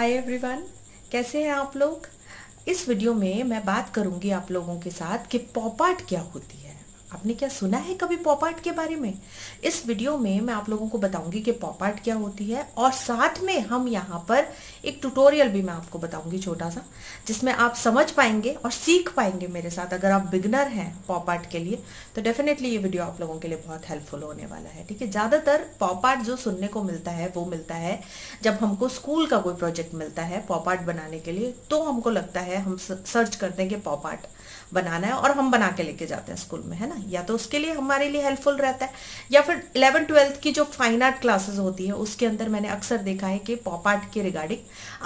hi everyone कैसे हैं आप लोग इस वीडियो में मैं बात करूंगी आप लोगों के साथ कि पॉप आर्ट क्या होती है आपने क्या सुना है कभी पॉप आर्ट के बारे में इस वीडियो में मैं आप लोगों को बताऊंगी कि पॉप आर्ट क्या होती है और साथ में हम यहाँ पर एक ट्यूटोरियल भी मैं आपको बताऊंगी छोटा सा जिसमें आप समझ पाएंगे और सीख पाएंगे मेरे साथ अगर आप बिगनर हैं पॉप आर्ट के लिए तो डेफिनेटली ये वीडियो आप लोगों के लिए बहुत हेल्पफुल होने वाला है ठीक है ज़्यादातर पॉप आर्ट जो सुनने को मिलता है वो मिलता है जब हमको स्कूल का कोई प्रोजेक्ट मिलता है पॉप आर्ट बनाने के लिए तो हमको लगता है हम सर्च करते हैं कि पॉप आर्ट बनाना है और हम बना के लेके जाते हैं स्कूल में है ना या तो उसके लिए हमारे लिए हेल्पफुल रहता है या फिर इलेवन ट्वेल्थ की जो फाइन आर्ट क्लासेस होती है उसके अंदर मैंने अक्सर देखा है कि पॉप आर्ट के रिगार्डिंग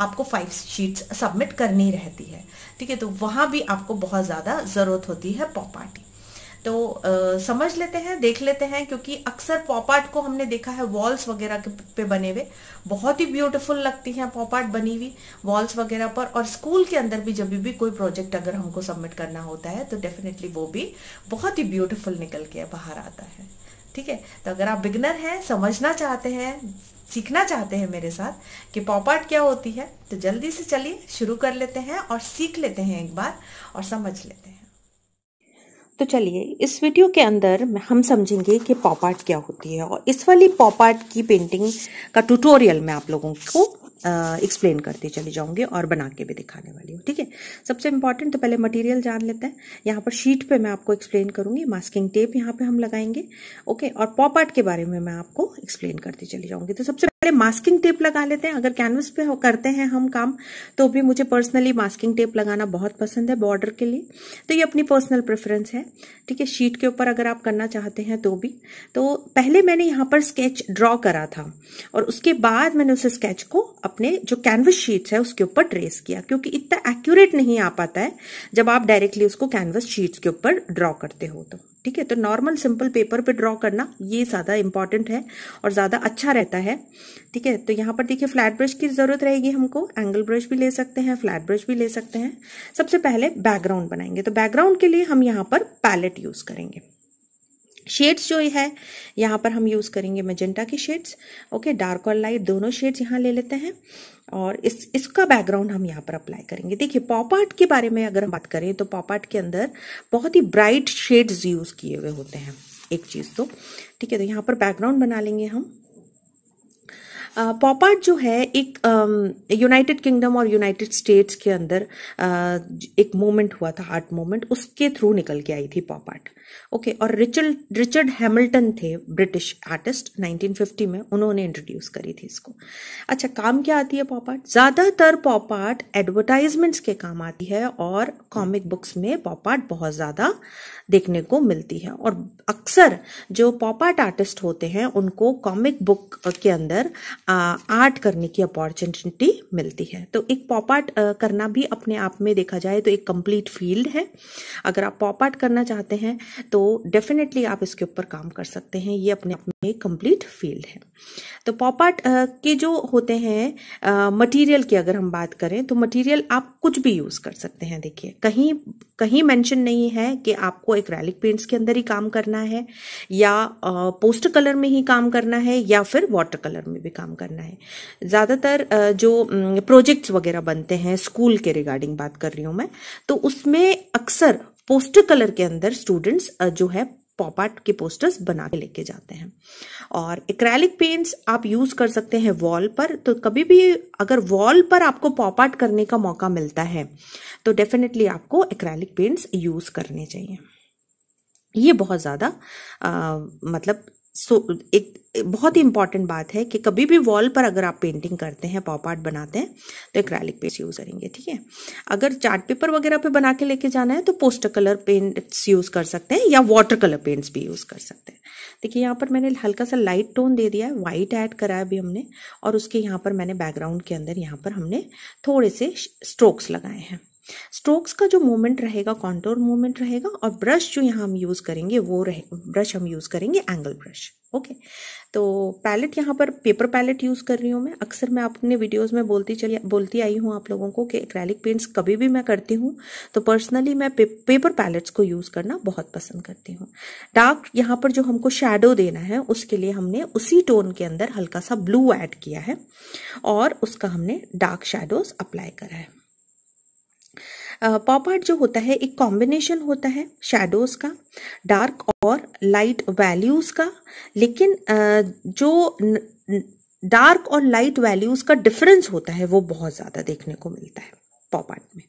आपको फाइव शीट्स सबमिट करनी रहती है ठीक है तो वहाँ भी आपको बहुत ज़्यादा ज़रूरत होती है पॉप आर्ट की तो आ, समझ लेते हैं देख लेते हैं क्योंकि अक्सर पॉप आर्ट को हमने देखा है वॉल्स वगैरह पे बने हुए बहुत ही ब्यूटीफुल लगती हैं आर्ट बनी हुई वॉल्स वगैरह पर और स्कूल के अंदर भी जब भी कोई प्रोजेक्ट अगर हमको सबमिट करना होता है तो डेफिनेटली वो भी बहुत ही ब्यूटिफुल निकल के बाहर आता है ठीक है तो अगर आप बिगनर हैं समझना चाहते हैं सीखना चाहते हैं मेरे साथ कि पॉप आर्ट क्या होती है तो जल्दी से चलिए शुरू कर लेते हैं और सीख लेते हैं एक बार और समझ लेते हैं तो चलिए इस वीडियो के अंदर हम समझेंगे कि पॉप आर्ट क्या होती है और इस वाली पॉप आर्ट की पेंटिंग का ट्यूटोरियल मैं आप लोगों को एक्सप्लेन करते चले जाऊंगी और बना के भी दिखाने वाली हूँ ठीक है सबसे इंपॉर्टेंट तो पहले मटेरियल जान लेते हैं यहाँ पर शीट पे मैं आपको एक्सप्लेन करूंगी मास्किंग टेप यहाँ पे हम लगाएंगे ओके और पॉप आर्ट के बारे में मैं आपको एक्सप्लेन करती चली जाऊंगी तो सबसे पहले मास्किंग टेप लगा लेते हैं अगर कैनवस पे हो करते हैं हम काम तो भी मुझे पर्सनली मास्किंग टेप लगाना बहुत पसंद है बॉर्डर के लिए तो ये अपनी पर्सनल प्रेफरेंस है ठीक है शीट के ऊपर अगर आप करना चाहते हैं तो भी तो पहले मैंने यहाँ पर स्केच ड्रॉ करा था और उसके बाद मैंने उस स्केच को अपने जो कैनवस शीट्स है उसके ऊपर ट्रेस किया क्योंकि इतना एक्यूरेट नहीं आ पाता है जब आप डायरेक्टली उसको कैनवस शीट्स के ऊपर ड्रॉ करते हो तो ठीक है तो नॉर्मल सिंपल पेपर पे ड्रॉ करना ये ज़्यादा इंपॉर्टेंट है और ज़्यादा अच्छा रहता है ठीक है तो यहाँ पर देखिए फ्लैट ब्रश की ज़रूरत रहेगी हमको एंगल ब्रश भी ले सकते हैं फ्लैट ब्रश भी ले सकते हैं सबसे पहले बैकग्राउंड बनाएंगे तो बैकग्राउंड के लिए हम यहाँ पर पैलेट यूज़ करेंगे शेड्स जो है यहाँ पर हम यूज़ करेंगे मेजेंटा के शेड्स ओके डार्क और लाइट दोनों शेड्स यहाँ ले लेते हैं और इस इसका बैकग्राउंड हम यहाँ पर अप्लाई करेंगे देखिए पॉप आर्ट के बारे में अगर हम बात करें तो पॉप आर्ट के अंदर बहुत ही ब्राइट शेड्स यूज़ किए हुए होते हैं एक चीज़ तो ठीक है तो यहाँ पर बैकग्राउंड बना लेंगे हम पॉप आर्ट जो है एक यूनाइटेड किंगडम और यूनाइटेड स्टेट्स के अंदर एक मोमेंट हुआ था आर्ट मोमेंट उसके थ्रू निकल के आई थी पॉप आर्ट ओके और रिचर्ड रिचर्ड हैमिल्टन थे ब्रिटिश आर्टिस्ट 1950 में उन्होंने इंट्रोड्यूस करी थी इसको अच्छा काम क्या आती है पॉप आर्ट ज़्यादातर पॉप आर्ट एडवर्टाइजमेंट्स के काम आती है और कॉमिक बुक्स में पॉप आर्ट बहुत ज़्यादा देखने को मिलती है और अक्सर जो पॉप आर्ट आर्टिस्ट होते हैं उनको कॉमिक बुक के अंदर आर्ट करने की अपॉर्चुनिटी मिलती है तो एक पॉप आर्ट करना भी अपने आप में देखा जाए तो एक कंप्लीट फील्ड है अगर आप पॉप आर्ट करना चाहते हैं तो डेफिनेटली आप इसके ऊपर काम कर सकते हैं ये अपने आप में एक कंप्लीट फील्ड है तो पॉप आर्ट के जो होते हैं मटेरियल की अगर हम बात करें तो मटेरियल आप कुछ भी यूज़ कर सकते हैं देखिए कहीं कहीं मेंशन नहीं है कि आपको एक रैलिक पेंट्स के अंदर ही काम करना है या पोस्टर कलर में ही काम करना है या फिर वाटर कलर में भी काम करना है ज़्यादातर जो प्रोजेक्ट्स वगैरह बनते हैं स्कूल के रिगार्डिंग बात कर रही हूँ मैं तो उसमें अक्सर पोस्टर कलर के अंदर स्टूडेंट्स जो है पॉप आर्ट के पोस्टर्स बना के लेके जाते हैं और एक्रेलिक पेंट्स आप यूज़ कर सकते हैं वॉल पर तो कभी भी अगर वॉल पर आपको पॉप आर्ट करने का मौका मिलता है तो डेफिनेटली आपको एक्रेलिक पेंट्स यूज़ करने चाहिए ये बहुत ज़्यादा मतलब सो so, एक बहुत ही इंपॉर्टेंट बात है कि कभी भी वॉल पर अगर आप पेंटिंग करते हैं पॉप आर्ट बनाते हैं तो एक्रेलिक पेंट्स यूज़ करेंगे ठीक है अगर चार्ट पेपर वगैरह पे बना के लेके जाना है तो पोस्टर कलर पेंट्स यूज़ कर सकते हैं या वाटर कलर पेंट्स भी यूज़ कर सकते हैं देखिए यहाँ पर मैंने हल्का सा लाइट टोन दे दिया है वाइट ऐड करा है अभी हमने और उसके यहाँ पर मैंने बैकग्राउंड के अंदर यहाँ पर हमने थोड़े से स्ट्रोक्स लगाए हैं स्ट्रोक्स का जो मूवमेंट रहेगा कॉन्टोर मूवमेंट रहेगा और ब्रश जो यहाँ हम यूज़ करेंगे वो रहे ब्रश हम यूज़ करेंगे एंगल ब्रश ओके तो पैलेट यहाँ पर पेपर पैलेट यूज़ कर रही हूँ मैं अक्सर मैं अपने वीडियोस में बोलती चली बोलती आई हूँ आप लोगों को कि एक्रैलिक पेंट्स कभी भी मैं करती हूँ तो पर्सनली मैं पे, पेपर पैलेट्स को यूज़ करना बहुत पसंद करती हूँ डार्क यहाँ पर जो हमको शेडो देना है उसके लिए हमने उसी टोन के अंदर हल्का सा ब्लू ऐड किया है और उसका हमने डार्क शेडोज अप्लाई करा है पॉप आर्ट जो होता है एक कॉम्बिनेशन होता है शेडोज का डार्क और लाइट वैल्यूज का लेकिन जो डार्क और लाइट वैल्यूज का डिफरेंस होता है वो बहुत ज़्यादा देखने को मिलता है पॉप आर्ट में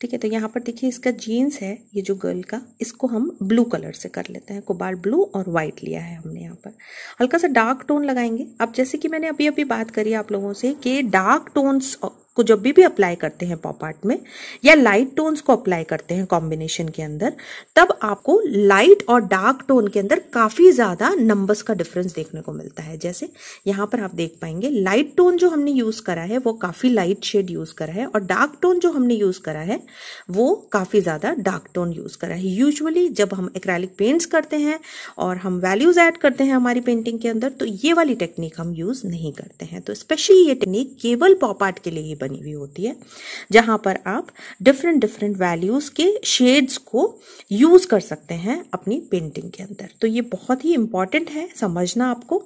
ठीक है तो यहाँ पर देखिए इसका जीन्स है ये जो गर्ल का इसको हम ब्लू कलर से कर लेते हैं कुबार ब्लू और व्हाइट लिया है हमने यहाँ पर हल्का सा डार्क टोन लगाएंगे अब जैसे कि मैंने अभी अभी बात करी आप लोगों से कि डार्क टोन्स को जब भी भी अप्लाई करते हैं पॉप आर्ट में या लाइट टोन्स को अप्लाई करते हैं कॉम्बिनेशन के अंदर तब आपको लाइट और डार्क टोन के अंदर काफ़ी ज़्यादा नंबर्स का डिफरेंस देखने को मिलता है जैसे यहां पर आप देख पाएंगे लाइट टोन जो हमने यूज़ करा है वो काफ़ी लाइट शेड यूज़ करा है और डार्क टोन जो हमने यूज़ करा है वो काफ़ी ज़्यादा डार्क टोन यूज़ करा है यूजली जब हम एक पेंट्स करते हैं और हम वैल्यूज़ एड करते हैं हमारी पेंटिंग के अंदर तो ये वाली टेक्निक हम यूज़ नहीं करते हैं तो स्पेशली ये टेक्निक केवल पॉप आर्ट के लिए ही बनी हुई होती है जहाँ पर आप डिफरेंट डिफरेंट वैल्यूज़ के शेड्स को यूज़ कर सकते हैं अपनी पेंटिंग के अंदर तो ये बहुत ही इंपॉर्टेंट है समझना आपको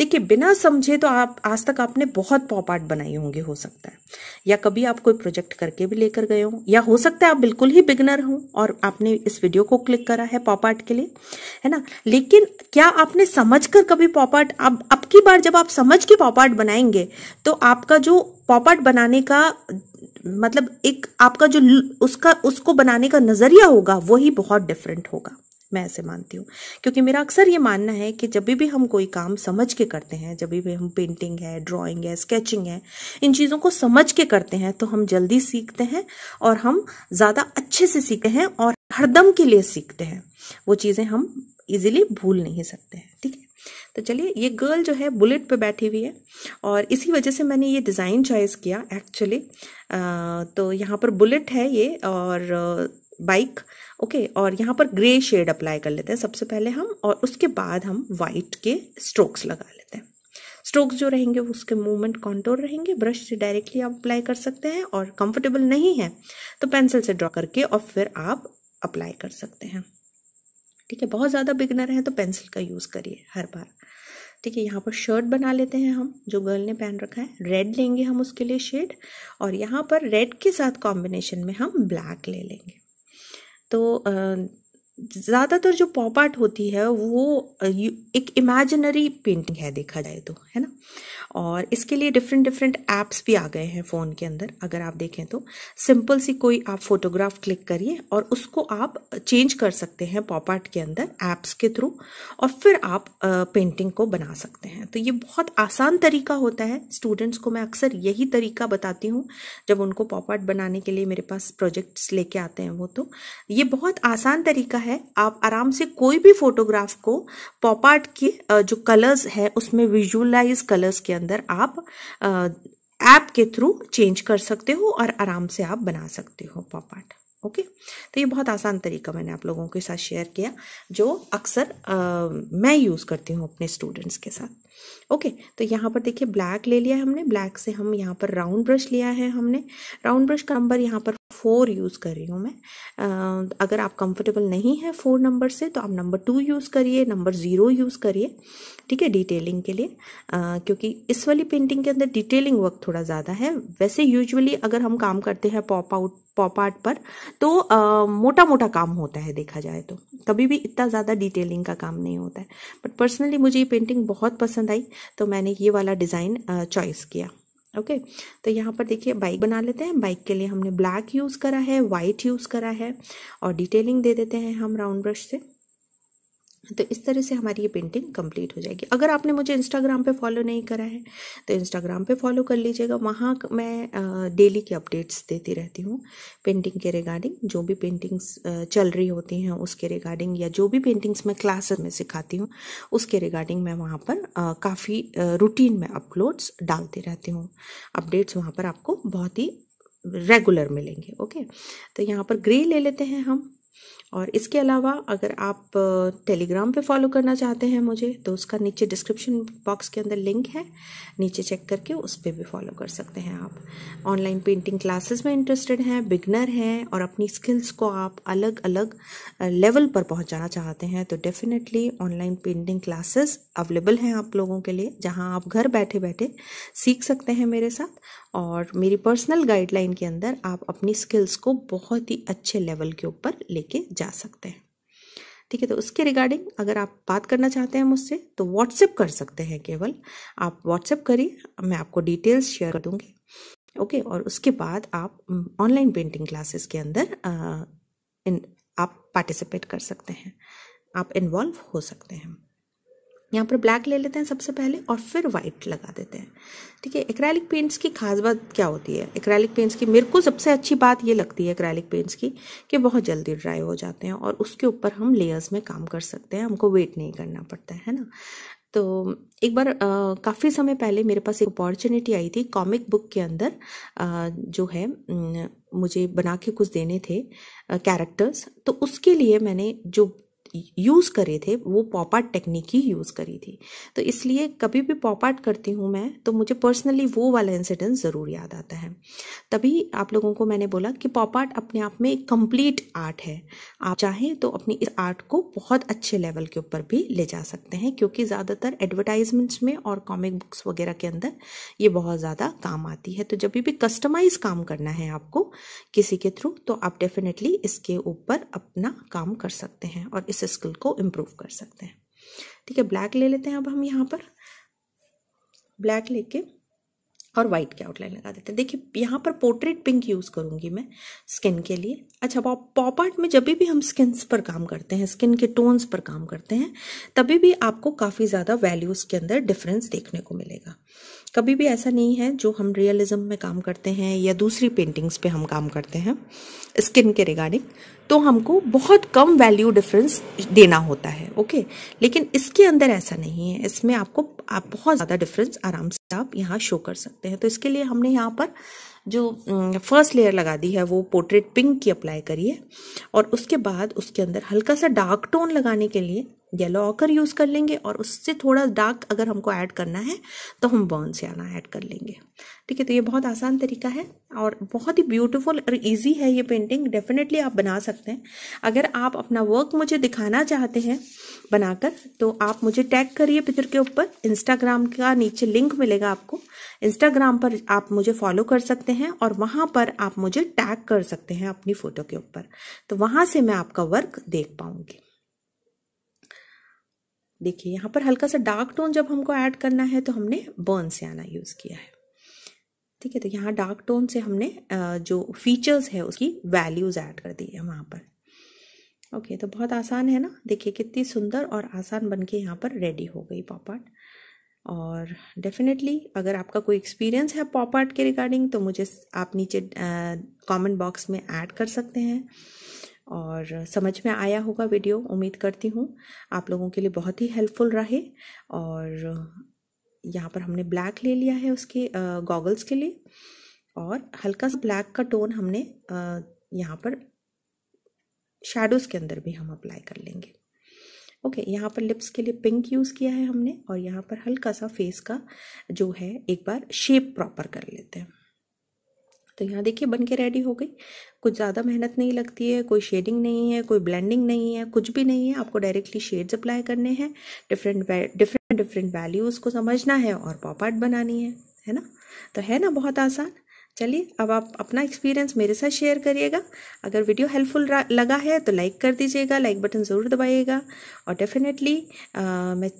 देखिए बिना समझे तो आप आज तक आपने बहुत पॉप आर्ट बनाई होंगे हो सकता है या कभी आप कोई प्रोजेक्ट करके भी लेकर गए हो या हो सकता है आप बिल्कुल ही बिगनर हो और आपने इस वीडियो को क्लिक करा है पॉप आर्ट के लिए है ना लेकिन क्या आपने समझ कभी पॉप आर्ट आप की बार जब आप समझ के पॉप आर्ट बनाएंगे तो आपका जो पॉप आर्ट बनाने का मतलब एक आपका जो उसका उसको बनाने का नज़रिया होगा वो ही बहुत डिफरेंट होगा मैं ऐसे मानती हूँ क्योंकि मेरा अक्सर ये मानना है कि जब भी हम कोई काम समझ के करते हैं जब भी हम पेंटिंग है ड्राइंग है स्केचिंग है इन चीज़ों को समझ के करते हैं तो हम जल्दी सीखते हैं और हम ज़्यादा अच्छे से सीखते हैं और हरदम के लिए सीखते हैं वो चीज़ें हम इजीली भूल नहीं सकते हैं ठीक है तो चलिए ये गर्ल जो है बुलेट पे बैठी हुई है और इसी वजह से मैंने ये डिज़ाइन चॉइस किया एक्चुअली तो यहाँ पर बुलेट है ये और बाइक ओके और यहाँ पर ग्रे शेड अप्लाई कर लेते हैं सबसे पहले हम और उसके बाद हम वाइट के स्ट्रोक्स लगा लेते हैं स्ट्रोक्स जो रहेंगे वो उसके मूवमेंट कॉन्टोर रहेंगे ब्रश से डायरेक्टली आप अप्लाई कर सकते हैं और कंफर्टेबल नहीं है तो पेंसिल से ड्रॉ करके और फिर आप अप्लाई कर सकते हैं ठीक है बहुत ज़्यादा बिगनर है तो पेंसिल का यूज़ करिए हर बार ठीक है यहाँ पर शर्ट बना लेते हैं हम जो गर्ल ने पहन रखा है रेड लेंगे हम उसके लिए शेड और यहाँ पर रेड के साथ कॉम्बिनेशन में हम ब्लैक ले लेंगे तो ज़्यादातर जो पॉप आर्ट होती है वो एक इमेजिनरी पेंटिंग है देखा जाए तो है ना और इसके लिए डिफरेंट डिफरेंट ऐप्स भी आ गए हैं फ़ोन के अंदर अगर आप देखें तो सिंपल सी कोई आप फोटोग्राफ क्लिक करिए और उसको आप चेंज कर सकते हैं पॉप आर्ट के अंदर ऐप्स के थ्रू और फिर आप पेंटिंग को बना सकते हैं तो ये बहुत आसान तरीका होता है स्टूडेंट्स को मैं अक्सर यही तरीका बताती हूँ जब उनको पॉप आर्ट बनाने के लिए मेरे पास प्रोजेक्ट्स लेके आते हैं वो तो ये बहुत आसान तरीका है आप आराम से कोई भी फोटोग्राफ को पॉप आर्ट के जो कलर्स हैं उसमें विजुअलाइज कलर्स के अंदर अंदर आप ऐप के थ्रू चेंज कर सकते हो और आराम से आप बना सकते हो पॉप आर्ट ओके तो ये बहुत आसान तरीका मैंने आप लोगों के साथ शेयर किया जो अक्सर मैं यूज़ करती हूँ अपने स्टूडेंट्स के साथ ओके तो यहाँ पर देखिए ब्लैक ले लिया है हमने ब्लैक से हम यहाँ पर राउंड ब्रश लिया है हमने राउंड ब्रश का नंबर यहाँ पर फोर यूज़ कर रही हूँ मैं uh, अगर आप कंफर्टेबल नहीं है फोर नंबर से तो आप नंबर टू यूज़ करिए नंबर ज़ीरो यूज़ करिए ठीक है डिटेलिंग के लिए uh, क्योंकि इस वाली पेंटिंग के अंदर डिटेलिंग वर्क थोड़ा ज़्यादा है वैसे यूजुअली अगर हम काम करते हैं पॉप आउट पॉप आर्ट पर तो आ, मोटा मोटा काम होता है देखा जाए तो कभी भी इतना ज़्यादा डिटेलिंग का काम नहीं होता है बट पर्सनली मुझे ये पेंटिंग बहुत पसंद आई तो मैंने ये वाला डिज़ाइन चॉइस किया ओके okay, तो यहाँ पर देखिए बाइक बना लेते हैं बाइक के लिए हमने ब्लैक यूज़ करा है वाइट यूज़ करा है और डिटेलिंग दे देते हैं हम राउंड ब्रश से तो इस तरह से हमारी ये पेंटिंग कंप्लीट हो जाएगी अगर आपने मुझे इंस्टाग्राम पे फॉलो नहीं करा है तो इंस्टाग्राम पे फॉलो कर लीजिएगा वहाँ मैं डेली की अपडेट्स देती रहती हूँ पेंटिंग के रिगार्डिंग जो भी पेंटिंग्स चल रही होती हैं उसके रिगार्डिंग या जो भी पेंटिंग्स मैं क्लासेस में सिखाती हूँ उसके रिगार्डिंग मैं वहाँ पर काफ़ी रूटीन में अपलोड्स डालती रहती हूँ अपडेट्स वहाँ पर आपको बहुत ही रेगुलर मिलेंगे ओके तो यहाँ पर ग्रे ले लेते हैं हम और इसके अलावा अगर आप टेलीग्राम पे फॉलो करना चाहते हैं मुझे तो उसका नीचे डिस्क्रिप्शन बॉक्स के अंदर लिंक है नीचे चेक करके उस पर भी फॉलो कर सकते हैं आप ऑनलाइन पेंटिंग क्लासेस में इंटरेस्टेड हैं बिगनर हैं और अपनी स्किल्स को आप अलग अलग लेवल पर पहुंचाना चाहते हैं तो definitely online painting classes available हैं आप लोगों के लिए जहाँ आप घर बैठे बैठे सीख सकते हैं मेरे साथ और मेरी पर्सनल गाइडलाइन के अंदर आप अपनी स्किल्स को बहुत ही अच्छे लेवल के ऊपर लेके जा सकते हैं ठीक है तो उसके रिगार्डिंग अगर आप बात करना चाहते हैं मुझसे तो व्हाट्सएप कर सकते हैं केवल आप व्हाट्सएप करिए मैं आपको डिटेल्स शेयर कर दूँगी ओके और उसके बाद आप ऑनलाइन पेंटिंग क्लासेस के अंदर आ, इन आप पार्टिसिपेट कर सकते हैं आप इन्वॉल्व हो सकते हैं यहाँ पर ब्लैक ले लेते हैं सबसे पहले और फिर वाइट लगा देते हैं ठीक है एक्रैलिक पेंट्स की खास बात क्या होती है एक्रैलिक पेंट्स की मेरे को सबसे अच्छी बात ये लगती है एक्रैलिक पेंट्स की कि बहुत जल्दी ड्राई हो जाते हैं और उसके ऊपर हम लेयर्स में काम कर सकते हैं हमको वेट नहीं करना पड़ता है ना तो एक बार काफ़ी समय पहले मेरे पास एक अपॉर्चुनिटी आई थी कॉमिक बुक के अंदर आ, जो है मुझे बना के कुछ देने थे कैरेक्टर्स तो उसके लिए मैंने जो यूज़ करे थे वो पॉप आर्ट टेक्निक ही यूज़ करी थी तो इसलिए कभी भी पॉप आर्ट करती हूँ मैं तो मुझे पर्सनली वो वाला इंसिडेंट ज़रूर याद आता है तभी आप लोगों को मैंने बोला कि पॉप आर्ट अपने आप में एक कंप्लीट आर्ट है आप चाहें तो अपनी इस आर्ट को बहुत अच्छे लेवल के ऊपर भी ले जा सकते हैं क्योंकि ज़्यादातर एडवर्टाइजमेंट्स में और कॉमिक बुक्स वगैरह के अंदर ये बहुत ज़्यादा काम आती है तो जब भी कस्टमाइज काम करना है आपको किसी के थ्रू तो आप डेफिनेटली इसके ऊपर अपना काम कर सकते हैं और इस इस स्किल को इम्प्रूव कर सकते हैं ठीक है ब्लैक ले लेते हैं अब हम यहाँ पर ब्लैक लेके और व्हाइट के आउटलाइन लगा देते हैं देखिए यहाँ पर पोर्ट्रेट पिंक यूज़ करूँगी मैं स्किन के लिए अच्छा पॉप आर्ट में जब भी हम स्किन्स पर काम करते हैं स्किन के टोन्स पर काम करते हैं तभी भी आपको काफ़ी ज़्यादा वैल्यूज़ के अंदर डिफरेंस देखने को मिलेगा कभी भी ऐसा नहीं है जो हम रियलिज्म में काम करते हैं या दूसरी पेंटिंग्स पे हम काम करते हैं स्किन के रिगार्डिंग तो हमको बहुत कम वैल्यू डिफरेंस देना होता है ओके लेकिन इसके अंदर ऐसा नहीं है इसमें आपको आप बहुत ज़्यादा डिफरेंस आराम से आप यहाँ शो कर सकते हैं तो इसके लिए हमने यहाँ पर जो फर्स्ट लेयर लगा दी है वो पोर्ट्रेट पिंक की अप्लाई करिए और उसके बाद उसके अंदर हल्का सा डार्क टोन लगाने के लिए येलो ऑकर यूज़ कर लेंगे और उससे थोड़ा डार्क अगर हमको ऐड करना है तो हम बर्न से आना ऐड कर लेंगे ठीक है तो ये बहुत आसान तरीका है और बहुत ही ब्यूटीफुल और इजी है ये पेंटिंग डेफिनेटली आप बना सकते हैं अगर आप अपना वर्क मुझे दिखाना चाहते हैं बनाकर तो आप मुझे टैग करिए पिक्चर के ऊपर इंस्टाग्राम का नीचे लिंक मिलेगा आपको इंस्टाग्राम पर आप मुझे फॉलो कर सकते हैं और वहाँ पर आप मुझे टैग कर सकते हैं अपनी फ़ोटो के ऊपर तो वहाँ से मैं आपका वर्क देख पाऊँगी देखिए यहाँ पर हल्का सा डार्क टोन जब हमको ऐड करना है तो हमने बर्न से आना यूज़ किया है ठीक है तो यहाँ डार्क टोन से हमने जो फीचर्स है उसकी वैल्यूज़ ऐड कर दी है वहाँ पर ओके तो बहुत आसान है ना देखिए कितनी सुंदर और आसान बन के यहाँ पर रेडी हो गई पॉप आर्ट और डेफिनेटली अगर आपका कोई एक्सपीरियंस है पॉप आर्ट के रिगार्डिंग तो मुझे आप नीचे कॉमेंट बॉक्स में ऐड कर सकते हैं और समझ में आया होगा वीडियो उम्मीद करती हूँ आप लोगों के लिए बहुत ही हेल्पफुल रहे और यहाँ पर हमने ब्लैक ले लिया है उसके गॉगल्स के लिए और हल्का सा ब्लैक का टोन हमने यहाँ पर शेडोज़ के अंदर भी हम अप्लाई कर लेंगे ओके okay, यहाँ पर लिप्स के लिए पिंक यूज़ किया है हमने और यहाँ पर हल्का सा फेस का जो है एक बार शेप प्रॉपर कर लेते हैं तो यहाँ देखिए बन के रेडी हो गई कुछ ज़्यादा मेहनत नहीं लगती है कोई शेडिंग नहीं है कोई ब्लेंडिंग नहीं है कुछ भी नहीं है आपको डायरेक्टली शेड्स अप्लाई करने हैं डिफरेंट डिफरेंट डिफरेंट वैल्यूज़ को समझना है और पॉप आर्ट बनानी है है ना तो है ना बहुत आसान चलिए अब आप अपना एक्सपीरियंस मेरे साथ शेयर करिएगा अगर वीडियो हेल्पफुल लगा है तो लाइक कर दीजिएगा लाइक बटन ज़रूर दबाइएगा और डेफिनेटली मैं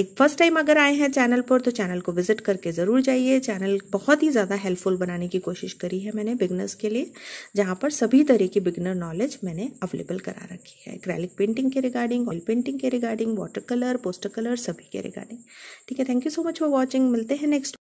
एक फर्स्ट टाइम अगर आए हैं चैनल पर तो चैनल को विजिट करके ज़रूर जाइए चैनल बहुत ही ज़्यादा हेल्पफुल बनाने की कोशिश करी है मैंने बिगनर्स के लिए जहाँ पर सभी तरह की बिगनर नॉलेज मैंने अवेलेबल करा रखी है क्रैलिक पेंटिंग के रिगार्डिंग ऑयल पेंटिंग के regarding water colour poster colour सभी के रिगार्डिंग ठीक है thank you so much for watching मिलते हैं नेक्स्ट